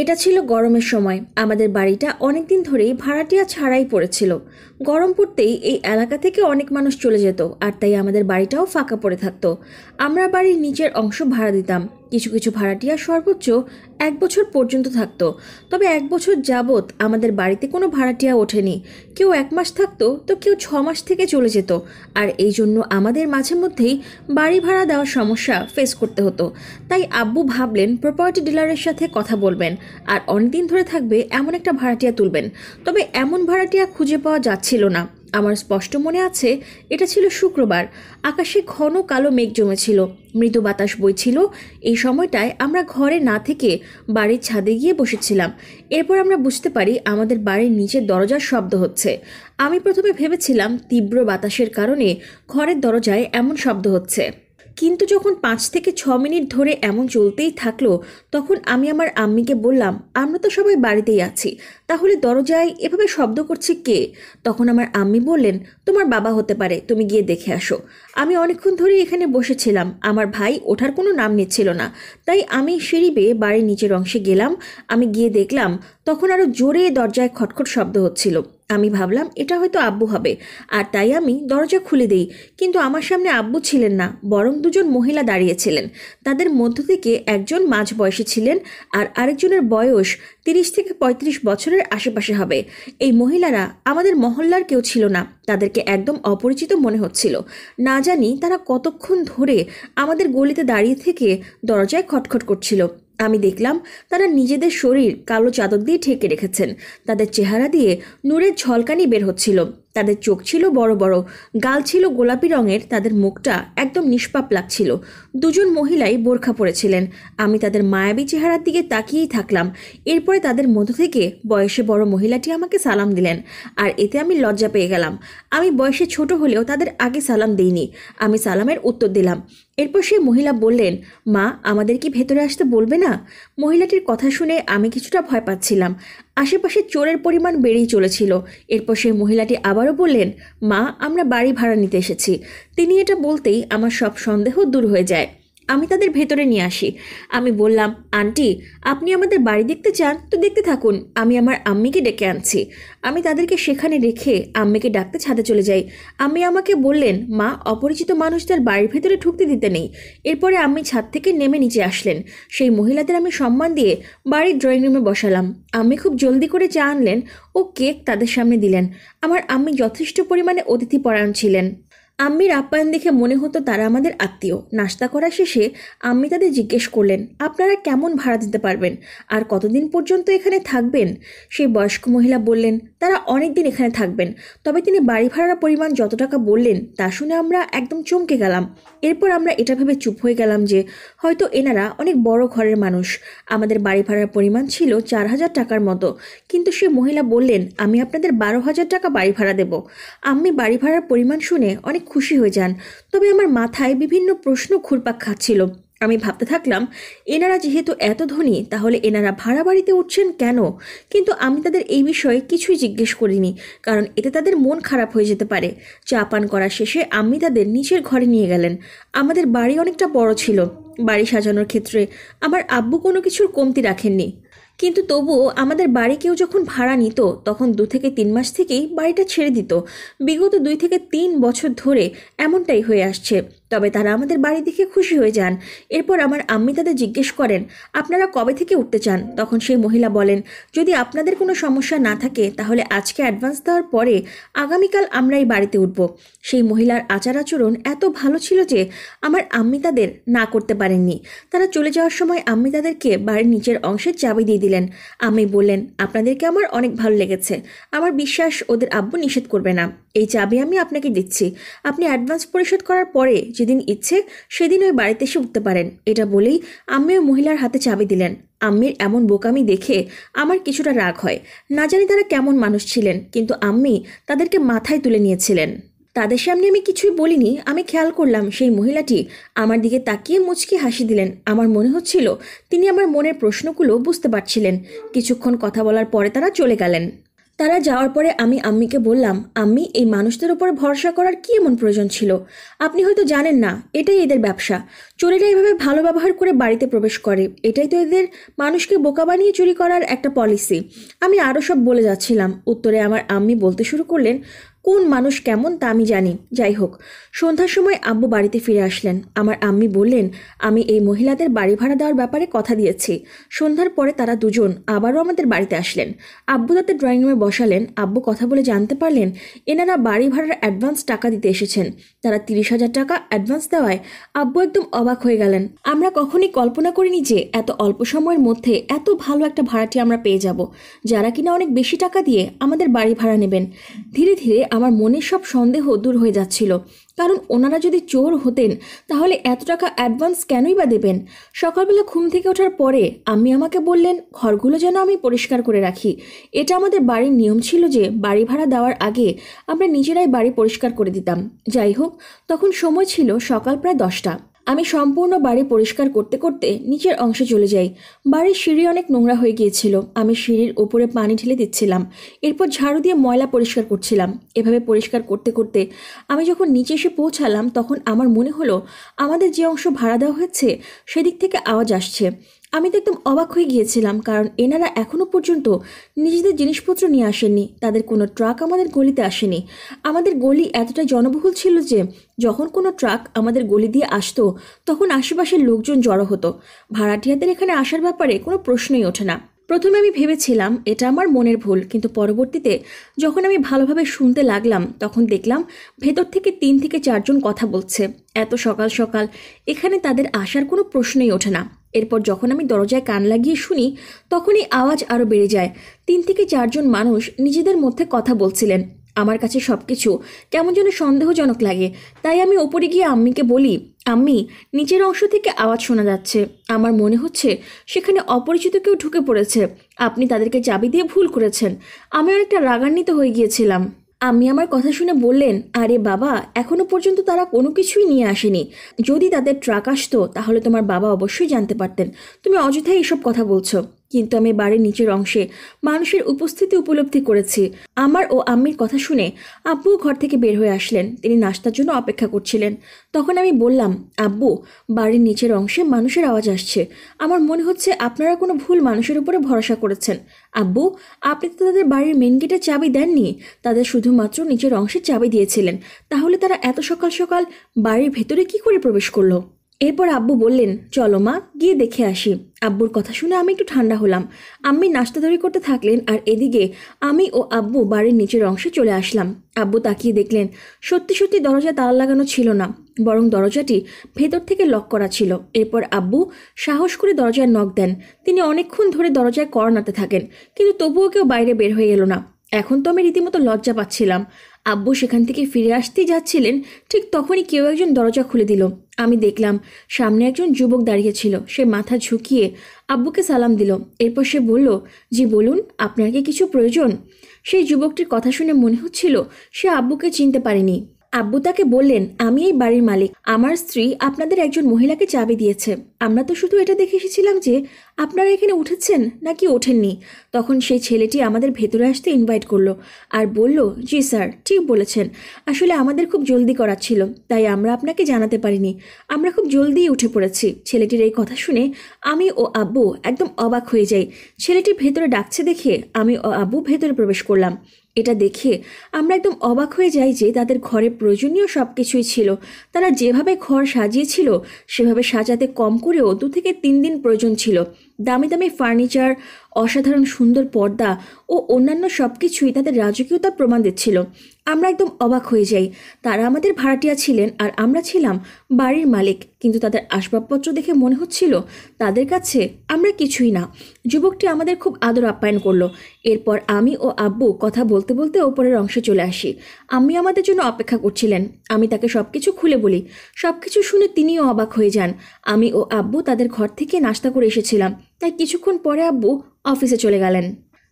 এটা ছিল গরমের সময় আমাদের বাড়িটা অনেকদিন ধরেই ভাড়াটিয়া ছাড়াই পড়েছিল গরম পড়তেই এই এলাকা থেকে অনেক মানুষ চলে যেত আর তাই আমাদের বাড়িটাও ফাঁকা পড়ে থাকতো আমরা বাড়ির নিচের অংশ ভাড়া দিতাম কিছু কিছু ভাড়াটিয়া সর্বোচ্চ এক বছর পর্যন্ত থাকত তবে এক বছর যাবৎ আমাদের বাড়িতে কোনো ভাড়াটিয়া ওঠেনি কেউ এক মাস থাকতো তো কেউ ছ মাস থেকে চলে যেত আর এই জন্য আমাদের মাঝে মধ্যেই বাড়ি ভাড়া দেওয়ার সমস্যা ফেস করতে হতো তাই আব্বু ভাবলেন প্রপার্টি ডিলারের সাথে কথা বলবেন আর অনেকদিন ধরে থাকবে এমন একটা ভাড়াটিয়া তুলবেন তবে এমন ভাড়াটিয়া খুঁজে পাওয়া যাচ্ছে ছিল না আমার স্পষ্ট মনে আছে এটা ছিল শুক্রবার আকাশে ঘন কালো মেঘ জমেছিল মৃদু বাতাস বইছিল এই সময়টায় আমরা ঘরে না থেকে বাড়ির ছাদে গিয়ে বসেছিলাম এরপর আমরা বুঝতে পারি আমাদের বাড়ির নিচে দরজার শব্দ হচ্ছে আমি প্রথমে ভেবেছিলাম তীব্র বাতাসের কারণে ঘরের দরজায় এমন শব্দ হচ্ছে কিন্তু যখন পাঁচ থেকে ছ মিনিট ধরে এমন চলতেই থাকলো তখন আমি আমার আম্মিকে বললাম আমরা তো সবাই বাড়িতেই আছি তাহলে দরজায় এভাবে শব্দ করছে কে তখন আমার আম্মি বললেন তোমার বাবা হতে পারে তুমি গিয়ে দেখে আসো আমি অনেকক্ষণ ধরে এখানে বসেছিলাম আমার ভাই ওঠার কোনো নাম নিচ্ছিল না তাই আমি সিঁড়ি বেয়ে বাড়ির নিচের অংশে গেলাম আমি গিয়ে দেখলাম তখন আরও জোরে দরজায় খটখট শব্দ হচ্ছিল আমি ভাবলাম এটা হয়তো আব্বু হবে আর তাই আমি দরজা খুলে দিই কিন্তু আমার সামনে আব্বু ছিলেন না বরং দুজন মহিলা দাঁড়িয়েছিলেন তাদের মধ্য থেকে একজন মাঝ বয়সী ছিলেন আর আরেকজনের বয়স তিরিশ থেকে ৩৫ বছরের আশেপাশে হবে এই মহিলারা আমাদের মহল্লার কেউ ছিল না তাদেরকে একদম অপরিচিত মনে হচ্ছিল না জানি তারা কতক্ষণ ধরে আমাদের গলিতে দাঁড়িয়ে থেকে দরজায় খটখট করছিল আমি দেখলাম তারা নিজেদের শরীর কালো চাদর দিয়ে ঢেকে রেখেছেন তাদের চেহারা দিয়ে নূরের ঝলকানি বের হচ্ছিল তাদের চোখ ছিল বড় বড় গাল ছিল গোলাপি রঙের তাদের মুখটা একদম নিষ্পাপ লাগছিল দুজন মহিলাই বোরখা পরেছিলেন আমি তাদের মায়াবী চেহারার দিকে তাকিয়েই থাকলাম এরপরে তাদের মধ্য থেকে বয়সে বড় মহিলাটি আমাকে সালাম দিলেন আর এতে আমি লজ্জা পেয়ে গেলাম আমি বয়সে ছোট হলেও তাদের আগে সালাম দিইনি আমি সালামের উত্তর দিলাম এরপর সেই মহিলা বললেন মা আমাদের কি ভেতরে আসতে বলবে না মহিলাটির কথা শুনে আমি কিছুটা ভয় পাচ্ছিলাম আশেপাশে চোরের পরিমাণ বেড়েই চলেছিল এরপর সেই মহিলাটি আবারও বললেন মা আমরা বাড়ি ভাড়া নিতে এসেছি তিনি এটা বলতেই আমার সব সন্দেহ দূর হয়ে যায় আমি তাদের ভেতরে নিয়ে আসি আমি বললাম আন্টি আপনি আমাদের বাড়ি দেখতে চান তো দেখতে থাকুন আমি আমার আম্মিকে ডেকে আনছি আমি তাদেরকে সেখানে রেখে আম্মিকে ডাকতে ছাদে চলে যাই আম্মি আমাকে বললেন মা অপরিচিত মানুষদের বাড়ির ভেতরে ঢুকতে দিতে নেই এরপরে আমি ছাদ থেকে নেমে নিচে আসলেন সেই মহিলাদের আমি সম্মান দিয়ে বাড়ির ড্রয়িং রুমে বসালাম আম্মি খুব জলদি করে চা আনলেন ও কেক তাদের সামনে দিলেন আমার আম্মি যথেষ্ট পরিমাণে অতিথি পরায়ণ ছিলেন আম্মির আপ্যায়ন দেখে মনে হতো তারা আমাদের আত্মীয় নাস্তা করা শেষে আম্মি তাদের জিজ্ঞেস করলেন আপনারা কেমন ভাড়া দিতে পারবেন আর কতদিন পর্যন্ত এখানে থাকবেন সেই বয়স্ক মহিলা বললেন তারা অনেক দিন এখানে থাকবেন তবে তিনি বাড়ি ভাড়ার পরিমাণ যত টাকা বললেন তা শুনে আমরা একদম চমকে গেলাম এরপর আমরা এটা ভেবে চুপ হয়ে গেলাম যে হয়তো এনারা অনেক বড় ঘরের মানুষ আমাদের বাড়ি ভাড়ার পরিমাণ ছিল চার হাজার টাকার মতো কিন্তু সে মহিলা বললেন আমি আপনাদের বারো হাজার টাকা বাড়ি ভাড়া দেব আম্মি বাড়ি ভাড়ার পরিমাণ শুনে অনেক খুশি হয়ে যান তবে আমার মাথায় বিভিন্ন প্রশ্ন ঘুরপাক খাচ্ছিল আমি ভাবতে থাকলাম এনারা যেহেতু এত ধনী তাহলে এনারা ভাড়া বাড়িতে উঠছেন কেন কিন্তু আমি তাদের এই বিষয়ে কিছুই জিজ্ঞেস করিনি কারণ এতে তাদের মন খারাপ হয়ে যেতে পারে চা পান করা শেষে আমি তাদের নিজের ঘরে নিয়ে গেলেন আমাদের বাড়ি অনেকটা বড় ছিল বাড়ি সাজানোর ক্ষেত্রে আমার আব্বু কোনো কিছুর কমতি রাখেননি কিন্তু তবুও আমাদের বাড়ি কেউ যখন ভাড়া নিত তখন দু থেকে তিন মাস থেকেই বাড়িটা ছেড়ে দিত বিগত দুই থেকে তিন বছর ধরে এমনটাই হয়ে আসছে তবে তারা আমাদের বাড়ি দেখে খুশি হয়ে যান এরপর আমার আম্মি তাদের জিজ্ঞেস করেন আপনারা কবে থেকে উঠতে চান তখন সেই মহিলা বলেন যদি আপনাদের কোনো সমস্যা না থাকে তাহলে আজকে অ্যাডভান্স দেওয়ার পরে আগামীকাল আমরা এই বাড়িতে উঠব সেই মহিলার আচার আচরণ এত ভালো ছিল যে আমার আম্মি তাদের না করতে পারেননি তারা চলে যাওয়ার সময় আম্মি তাদেরকে বাড়ির নিচের অংশের চাবি দিয়ে দিলেন আমি বললেন আপনাদেরকে আমার অনেক ভালো লেগেছে আমার বিশ্বাস ওদের আব্বু নিষেধ করবে না এই চাবি আমি আপনাকে দিচ্ছি আপনি অ্যাডভান্স পরিশোধ করার পরে যেদিন ইচ্ছে সেদিন ওই বাড়িতে এসে উঠতে পারেন এটা বলেই আম্মি ওই মহিলার হাতে চাবি দিলেন আম্মির এমন বোকামি দেখে আমার কিছুটা রাগ হয় না জানি তারা কেমন মানুষ ছিলেন কিন্তু আম্মি তাদেরকে মাথায় তুলে নিয়েছিলেন তাদের সামনে আমি কিছুই বলিনি আমি খেয়াল করলাম সেই মহিলাটি আমার দিকে তাকিয়ে মুচকি হাসি দিলেন আমার মনে হচ্ছিল তিনি আমার মনের প্রশ্নগুলো বুঝতে পারছিলেন কিছুক্ষণ কথা বলার পরে তারা চলে গেলেন তারা যাওয়ার পরে আমি আম্মিকে বললাম আম্মি এই মানুষদের উপর ভরসা করার কি এমন প্রয়োজন ছিল আপনি হয়তো জানেন না এটাই এদের ব্যবসা চোরেরা এভাবে ভালো ব্যবহার করে বাড়িতে প্রবেশ করে এটাই তো এদের মানুষকে বোকা বানিয়ে চুরি করার একটা পলিসি আমি আরও সব বলে যাচ্ছিলাম উত্তরে আমার আম্মি বলতে শুরু করলেন কোন মানুষ কেমন তা আমি জানি যাই হোক সন্ধ্যার সময় আব্বু বাড়িতে ফিরে আসলেন আমার আম্মি বললেন আমি এই মহিলাদের বাড়ি ভাড়া দেওয়ার ব্যাপারে কথা দিয়েছি সন্ধ্যার পরে তারা দুজন আবারও আমাদের বাড়িতে আসলেন আব্বু তাদের ড্রয়িং রুমে বসালেন আব্বু কথা বলে জানতে পারলেন এনারা বাড়ি ভাড়ার অ্যাডভান্স টাকা দিতে এসেছেন তারা তিরিশ হাজার টাকা অ্যাডভান্স দেওয়ায় আব্বু একদম অবাক হয়ে গেলেন আমরা কখনই কল্পনা করিনি যে এত অল্প সময়ের মধ্যে এত ভালো একটা ভাড়াটি আমরা পেয়ে যাব যারা কিনা অনেক বেশি টাকা দিয়ে আমাদের বাড়ি ভাড়া নেবেন ধীরে ধীরে আমার মনের সব সন্দেহ দূর হয়ে যাচ্ছিল কারণ ওনারা যদি চোর হতেন তাহলে এত টাকা অ্যাডভান্স কেনই বা দেবেন সকালবেলা ঘুম থেকে ওঠার পরে আমি আমাকে বললেন ঘরগুলো যেন আমি পরিষ্কার করে রাখি এটা আমাদের বাড়ির নিয়ম ছিল যে বাড়ি ভাড়া দেওয়ার আগে আমরা নিজেরাই বাড়ি পরিষ্কার করে দিতাম যাই হোক তখন সময় ছিল সকাল প্রায় দশটা আমি সম্পূর্ণ বাড়ি পরিষ্কার করতে করতে নিচের অংশে চলে যাই বাড়ির সিঁড়ি অনেক নোংরা হয়ে গিয়েছিল আমি সিঁড়ির ওপরে পানি ঢেলে দিচ্ছিলাম এরপর ঝাড়ু দিয়ে ময়লা পরিষ্কার করছিলাম এভাবে পরিষ্কার করতে করতে আমি যখন নিচে এসে পৌঁছালাম তখন আমার মনে হলো আমাদের যে অংশ ভাড়া দেওয়া হয়েছে সেদিক থেকে আওয়াজ আসছে আমি তো একদম অবাক হয়ে গিয়েছিলাম কারণ এনারা এখনও পর্যন্ত নিজেদের জিনিসপত্র নিয়ে আসেননি তাদের কোনো ট্রাক আমাদের গলিতে আসেনি আমাদের গলি এতটা জনবহুল ছিল যে যখন কোনো ট্রাক আমাদের গলি দিয়ে আসতো তখন আশেপাশের লোকজন জড়ো হতো ভাড়াটিয়াদের এখানে আসার ব্যাপারে কোনো প্রশ্নই ওঠে না প্রথমে আমি ভেবেছিলাম এটা আমার মনের ভুল কিন্তু পরবর্তীতে যখন আমি ভালোভাবে শুনতে লাগলাম তখন দেখলাম ভেতর থেকে তিন থেকে চারজন কথা বলছে এত সকাল সকাল এখানে তাদের আসার কোনো প্রশ্নই ওঠে না এরপর যখন আমি দরজায় কান লাগিয়ে শুনি তখনই আওয়াজ আরও বেড়ে যায় তিন থেকে চারজন মানুষ নিজেদের মধ্যে কথা বলছিলেন আমার কাছে সব কিছু কেমন যেন সন্দেহজনক লাগে তাই আমি ওপরে গিয়ে আম্মিকে বলি আম্মি নিচের অংশ থেকে আওয়াজ শোনা যাচ্ছে আমার মনে হচ্ছে সেখানে অপরিচিত কেউ ঢুকে পড়েছে আপনি তাদেরকে চাবি দিয়ে ভুল করেছেন আমি অনেকটা রাগান্বিত হয়ে গিয়েছিলাম আমি আমার কথা শুনে বললেন আরে বাবা এখনো পর্যন্ত তারা কোনো কিছুই নিয়ে আসেনি যদি তাদের ট্রাক আসতো তাহলে তোমার বাবা অবশ্যই জানতে পারতেন তুমি অযথাই এসব কথা বলছো কিন্তু আমি বাড়ির নিচের অংশে মানুষের উপস্থিতি উপলব্ধি করেছি আমার ও আম্মির কথা শুনে আব্বু ঘর থেকে বের হয়ে আসলেন তিনি নাস্তার জন্য অপেক্ষা করছিলেন তখন আমি বললাম আব্বু বাড়ির নিচের অংশে মানুষের আওয়াজ আসছে আমার মনে হচ্ছে আপনারা কোনো ভুল মানুষের উপরে ভরসা করেছেন আব্বু আপনি তো তাদের বাড়ির মেন গেটে চাবি দেননি তাদের শুধুমাত্র নিচের অংশে চাবি দিয়েছিলেন তাহলে তারা এত সকাল সকাল বাড়ির ভেতরে কি করে প্রবেশ করলো এরপর আব্বু বললেন চলো মা গিয়ে দেখে আসি আব্বুর কথা শুনে আমি একটু ঠান্ডা হলাম আম্মি নাস্তা তৈরি করতে থাকলেন আর এদিকে আমি ও আব্বু বাড়ির নিচের অংশে চলে আসলাম আব্বু তাকিয়ে দেখলেন সত্যি সত্যি দরজা তালা লাগানো ছিল না বরং দরজাটি ভেতর থেকে লক করা ছিল এরপর আব্বু সাহস করে দরজায় নখ দেন তিনি অনেকক্ষণ ধরে দরজায় কড়ানাতে থাকেন কিন্তু তবুও কেউ বাইরে বের হয়ে এলো না এখন তো আমি রীতিমতো লজ্জা পাচ্ছিলাম আব্বু সেখান থেকে ফিরে আসতেই যাচ্ছিলেন ঠিক তখনই কেউ একজন দরজা খুলে দিল আমি দেখলাম সামনে একজন যুবক দাঁড়িয়ে ছিল সে মাথা ঝুঁকিয়ে আব্বুকে সালাম দিল এরপর সে বলল জি বলুন আপনার কি কিছু প্রয়োজন সেই যুবকটির কথা শুনে মনে হচ্ছিল সে আব্বুকে চিনতে পারেনি আব্বু তাকে বললেন আমি এই বাড়ির মালিক আমার স্ত্রী আপনাদের একজন মহিলাকে চাবি দিয়েছে আমরা তো শুধু এটা দেখে এসেছিলাম যে আপনারা এখানে উঠেছেন নাকি ওঠেননি তখন সেই ছেলেটি আমাদের ভেতরে আসতে ইনভাইট করলো আর বলল জি স্যার ঠিক বলেছেন আসলে আমাদের খুব জলদি করার ছিল তাই আমরা আপনাকে জানাতে পারিনি আমরা খুব জলদি উঠে পড়েছি ছেলেটির এই কথা শুনে আমি ও আব্বু একদম অবাক হয়ে যাই ছেলেটি ভেতরে ডাকছে দেখে আমি ও আব্বু ভেতরে প্রবেশ করলাম এটা দেখে আমরা একদম অবাক হয়ে যাই যে তাদের ঘরে প্রয়োজনীয় সব কিছুই ছিল তারা যেভাবে ঘর সাজিয়েছিল সেভাবে সাজাতে কম করেও দু থেকে তিন দিন প্রয়োজন ছিল দামি দামি ফার্নিচার অসাধারণ সুন্দর পর্দা ও অন্যান্য সব কিছুই তাদের রাজকীয়তা প্রমাণ দিচ্ছিল আমরা একদম অবাক হয়ে যাই তারা আমাদের ভাড়াটিয়া ছিলেন আর আমরা ছিলাম বাড়ির মালিক কিন্তু তাদের আসবাবপত্র দেখে মনে হচ্ছিল তাদের কাছে আমরা কিছুই না যুবকটি আমাদের খুব আদর আপ্যায়ন করলো এরপর আমি ও আব্বু কথা বলতে বলতে ওপরের অংশে চলে আসি আমি আমাদের জন্য অপেক্ষা করছিলেন আমি তাকে সব কিছু খুলে বলি সব কিছু শুনে তিনিও অবাক হয়ে যান আমি ও আব্বু তাদের ঘর থেকে নাস্তা করে এসেছিলাম তাই কিছুক্ষণ পরে আব্বু অফিসে চলে গেলেন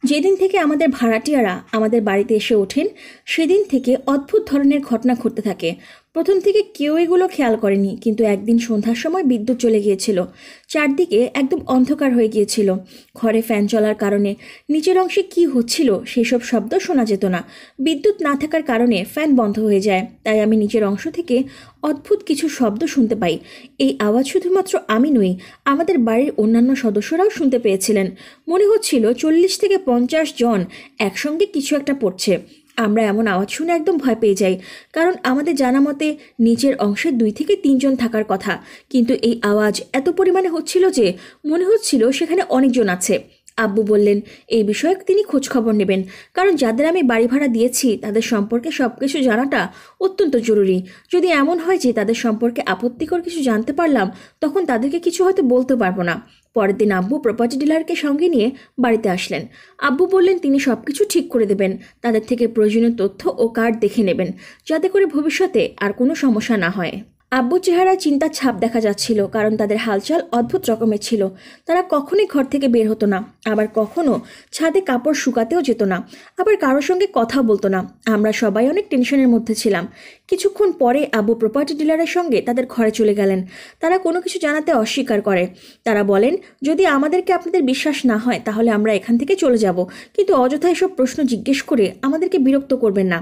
যেদিন থেকে আমাদের ভাড়াটিয়ারা আমাদের বাড়িতে এসে ওঠেন সেদিন থেকে অদ্ভুত ধরনের ঘটনা ঘটতে থাকে প্রথম থেকে কেউ এগুলো খেয়াল করেনি কিন্তু একদিন সন্ধ্যার সময় বিদ্যুৎ চলে গিয়েছিল চারদিকে একদম অন্ধকার হয়ে গিয়েছিল ঘরে ফ্যান চলার কারণে নিচের অংশে কি হচ্ছিল সেসব শব্দ শোনা যেত না বিদ্যুৎ না থাকার কারণে ফ্যান বন্ধ হয়ে যায় তাই আমি নিচের অংশ থেকে অদ্ভুত কিছু শব্দ শুনতে পাই এই আওয়াজ শুধুমাত্র আমি নই আমাদের বাড়ির অন্যান্য সদস্যরাও শুনতে পেয়েছিলেন মনে হচ্ছিল চল্লিশ থেকে পঞ্চাশ জন একসঙ্গে কিছু একটা পড়ছে আমরা এমন আওয়াজ শুনে একদম ভয় পেয়ে যাই কারণ আমাদের জানা মতে নিচের অংশে দুই থেকে তিনজন থাকার কথা কিন্তু এই আওয়াজ এত পরিমাণে হচ্ছিল যে মনে হচ্ছিল সেখানে অনেকজন আছে আব্বু বললেন এই বিষয়ে তিনি খোঁজখবর নেবেন কারণ যাদের আমি বাড়ি ভাড়া দিয়েছি তাদের সম্পর্কে সব কিছু জানাটা অত্যন্ত জরুরি যদি এমন হয় যে তাদের সম্পর্কে আপত্তিকর কিছু জানতে পারলাম তখন তাদেরকে কিছু হয়তো বলতে পারবো না পরের দিন আব্বু প্রপার্টি ডিলারকে সঙ্গে নিয়ে বাড়িতে আসলেন আব্বু বললেন তিনি সব কিছু ঠিক করে দেবেন তাদের থেকে প্রয়োজনীয় তথ্য ও কার্ড দেখে নেবেন যাতে করে ভবিষ্যতে আর কোনো সমস্যা না হয় আব্বু চেহারায় চিন্তার ছাপ দেখা যাচ্ছিল কারণ তাদের হালচাল অদ্ভুত রকমের ছিল তারা কখনোই ঘর থেকে বের হতো না আবার কখনো ছাদে কাপড় শুকাতেও যেত না আবার কারোর সঙ্গে কথা বলতো না আমরা সবাই অনেক টেনশনের মধ্যে ছিলাম কিছুক্ষণ পরে আব্বু প্রপার্টি ডিলারের সঙ্গে তাদের ঘরে চলে গেলেন তারা কোনো কিছু জানাতে অস্বীকার করে তারা বলেন যদি আমাদেরকে আপনাদের বিশ্বাস না হয় তাহলে আমরা এখান থেকে চলে যাব কিন্তু অযথা এসব প্রশ্ন জিজ্ঞেস করে আমাদেরকে বিরক্ত করবেন না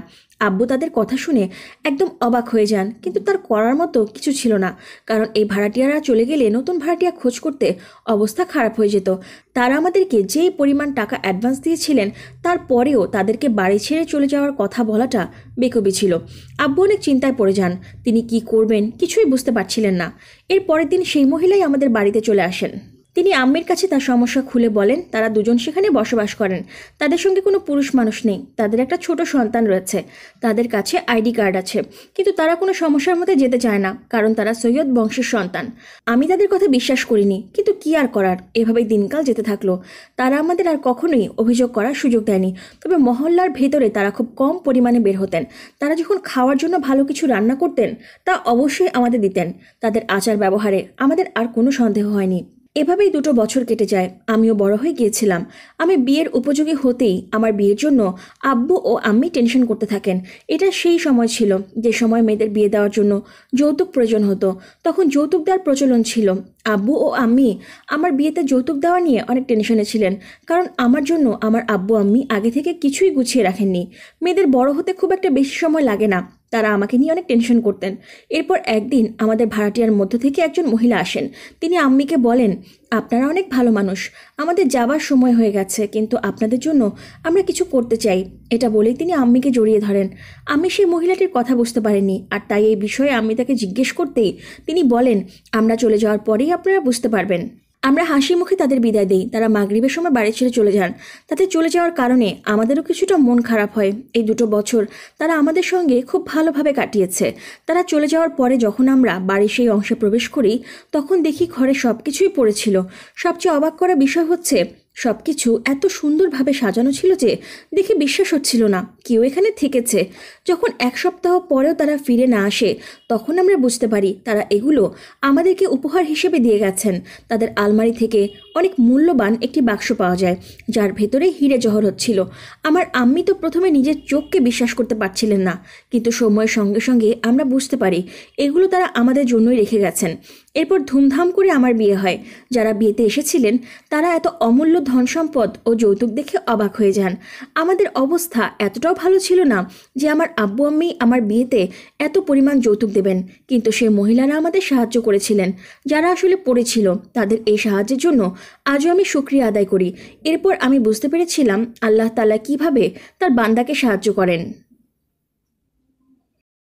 আব্বু তাদের কথা শুনে একদম অবাক হয়ে যান কিন্তু তার করার মতো মতো কিছু ছিল না কারণ এই ভাড়াটিয়ারা চলে গেলে নতুন ভাড়াটিয়া খোঁজ করতে অবস্থা খারাপ হয়ে যেত তারা আমাদেরকে যেই পরিমাণ টাকা অ্যাডভান্স দিয়েছিলেন তারপরেও তাদেরকে বাড়ি ছেড়ে চলে যাওয়ার কথা বলাটা বেকবি ছিল আব্বু অনেক চিন্তায় পড়ে যান তিনি কি করবেন কিছুই বুঝতে পারছিলেন না এর পরের দিন সেই মহিলাই আমাদের বাড়িতে চলে আসেন তিনি আম্মির কাছে তার সমস্যা খুলে বলেন তারা দুজন সেখানে বসবাস করেন তাদের সঙ্গে কোনো পুরুষ মানুষ নেই তাদের একটা ছোট সন্তান রয়েছে তাদের কাছে আইডি কার্ড আছে কিন্তু তারা কোনো সমস্যার মধ্যে যেতে চায় না কারণ তারা সৈয়দ বংশের সন্তান আমি তাদের কথা বিশ্বাস করিনি কিন্তু কি আর করার এভাবেই দিনকাল যেতে থাকলো তারা আমাদের আর কখনোই অভিযোগ করার সুযোগ দেয়নি তবে মহল্লার ভেতরে তারা খুব কম পরিমাণে বের হতেন তারা যখন খাওয়ার জন্য ভালো কিছু রান্না করতেন তা অবশ্যই আমাদের দিতেন তাদের আচার ব্যবহারে আমাদের আর কোনো সন্দেহ হয়নি এভাবেই দুটো বছর কেটে যায় আমিও বড় হয়ে গিয়েছিলাম আমি বিয়ের উপযোগী হতেই আমার বিয়ের জন্য আব্বু ও আম্মি টেনশন করতে থাকেন এটা সেই সময় ছিল যে সময় মেয়েদের বিয়ে দেওয়ার জন্য যৌতুক প্রয়োজন হতো তখন যৌতুক দেওয়ার প্রচলন ছিল আব্বু ও আম্মি আমার বিয়েতে যৌতুক দেওয়া নিয়ে অনেক টেনশনে ছিলেন কারণ আমার জন্য আমার আব্বু আম্মি আগে থেকে কিছুই গুছিয়ে রাখেননি মেয়েদের বড় হতে খুব একটা বেশি সময় লাগে না তারা আমাকে নিয়ে অনেক টেনশন করতেন এরপর একদিন আমাদের ভাড়াটিয়ার মধ্য থেকে একজন মহিলা আসেন তিনি আম্মিকে বলেন আপনারা অনেক ভালো মানুষ আমাদের যাবার সময় হয়ে গেছে কিন্তু আপনাদের জন্য আমরা কিছু করতে চাই এটা বলেই তিনি আম্মিকে জড়িয়ে ধরেন আমি সেই মহিলাটির কথা বুঝতে পারিনি আর তাই এই বিষয়ে আমি তাকে জিজ্ঞেস করতেই তিনি বলেন আমরা চলে যাওয়ার পরেই আপনারা বুঝতে পারবেন আমরা হাসি মুখে তাদের বিদায় দিই তারা মাগরীবের সময় বাড়ি ছেড়ে চলে যান তাদের চলে যাওয়ার কারণে আমাদেরও কিছুটা মন খারাপ হয় এই দুটো বছর তারা আমাদের সঙ্গে খুব ভালোভাবে কাটিয়েছে তারা চলে যাওয়ার পরে যখন আমরা বাড়ির সেই অংশে প্রবেশ করি তখন দেখি ঘরে সব কিছুই পড়েছিল সবচেয়ে অবাক করা বিষয় হচ্ছে সব কিছু এত সুন্দরভাবে সাজানো ছিল যে দেখে বিশ্বাস হচ্ছিল না কেউ এখানে থেকেছে যখন এক সপ্তাহ পরেও তারা ফিরে না আসে তখন আমরা বুঝতে পারি তারা এগুলো আমাদেরকে উপহার হিসেবে দিয়ে গেছেন তাদের আলমারি থেকে অনেক মূল্যবান একটি বাক্স পাওয়া যায় যার ভেতরে হিরে জহর হচ্ছিল আমার আম্মি তো প্রথমে নিজের চোখকে বিশ্বাস করতে পারছিলেন না কিন্তু সময়ের সঙ্গে সঙ্গে আমরা বুঝতে পারি এগুলো তারা আমাদের জন্যই রেখে গেছেন এরপর ধুমধাম করে আমার বিয়ে হয় যারা বিয়েতে এসেছিলেন তারা এত অমূল্য ধন সম্পদ ও যৌতুক দেখে অবাক হয়ে যান আমাদের অবস্থা এতটাও ভালো ছিল না যে আমার আব্বু আম্মি আমার বিয়েতে এত পরিমাণ যৌতুক দেবেন কিন্তু সে মহিলারা আমাদের সাহায্য করেছিলেন যারা আসলে পড়েছিল তাদের এই সাহায্যের জন্য আজও আমি শুক্রিয়া আদায় করি এরপর আমি বুঝতে পেরেছিলাম আল্লাহ তালা কিভাবে তার বান্দাকে সাহায্য করেন